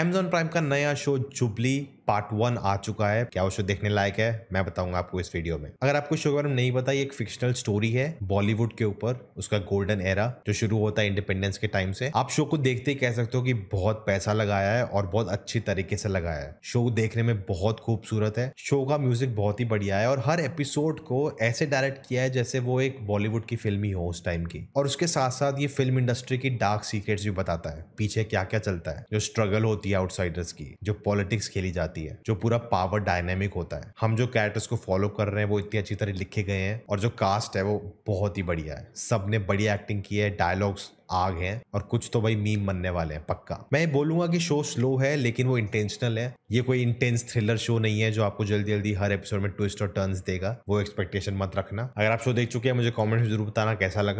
Amazon prime का नया show Jubilee part one आ चुका है क्या वो शो देखने लायक है मैं बताऊंगा आपको इस वीडियो में अगर आपको शो के बारे में नहीं पता ये एक फिक्शनल स्टोरी है बॉलीवुड के ऊपर उसका गोल्डन एरा जो शुरू होता है इंडिपेंडेंस के टाइम से आप शो को देखते ही कह सकते हो कि बहुत पैसा लगाया है और बहुत अच्छी तरीके से लगाया है शो देखने में बहुत खूबसूरत है शो का म्यूजिक बहुत ही बढ़िया है और हर एपिसोड को ऐसे डायरेक्ट किया है जैसे वो एक बॉलीवुड की फिल्म ही हो उस टाइम की और उसके साथ साथ ये फिल्म इंडस्ट्री की डार्क सीक्रेट्स भी बताता है पीछे क्या क्या चलता है जो स्ट्रगल होती है आउटसाइडर्स की जो पॉलिटिक्स खेली जाती है जाती है जो पूरा पावर डायनेमिक होता है हम जो कैरेक्टर्स को फॉलो कर रहे हैं वो इतनी अच्छी तरह लिखे गए हैं और जो कास्ट है वो बहुत ही बढ़िया है सब ने बढ़िया एक्टिंग की है डायलॉग्स आग है और कुछ तो भाई मीम बनने वाले हैं पक्का मैं बोलूंगा कि शो स्लो है लेकिन वो इंटेंशनल है ये कोई इंटेंस थ्रिलर शो नहीं है जो आपको जल्दी जल्दी हर एपिसोड में ट्विस्ट और टर्न्स देगा वो एक्सपेक्टेशन मत रखना अगर आप शो देख चुके हैं मुझे कमेंट में जरूर बताना कैसा लगा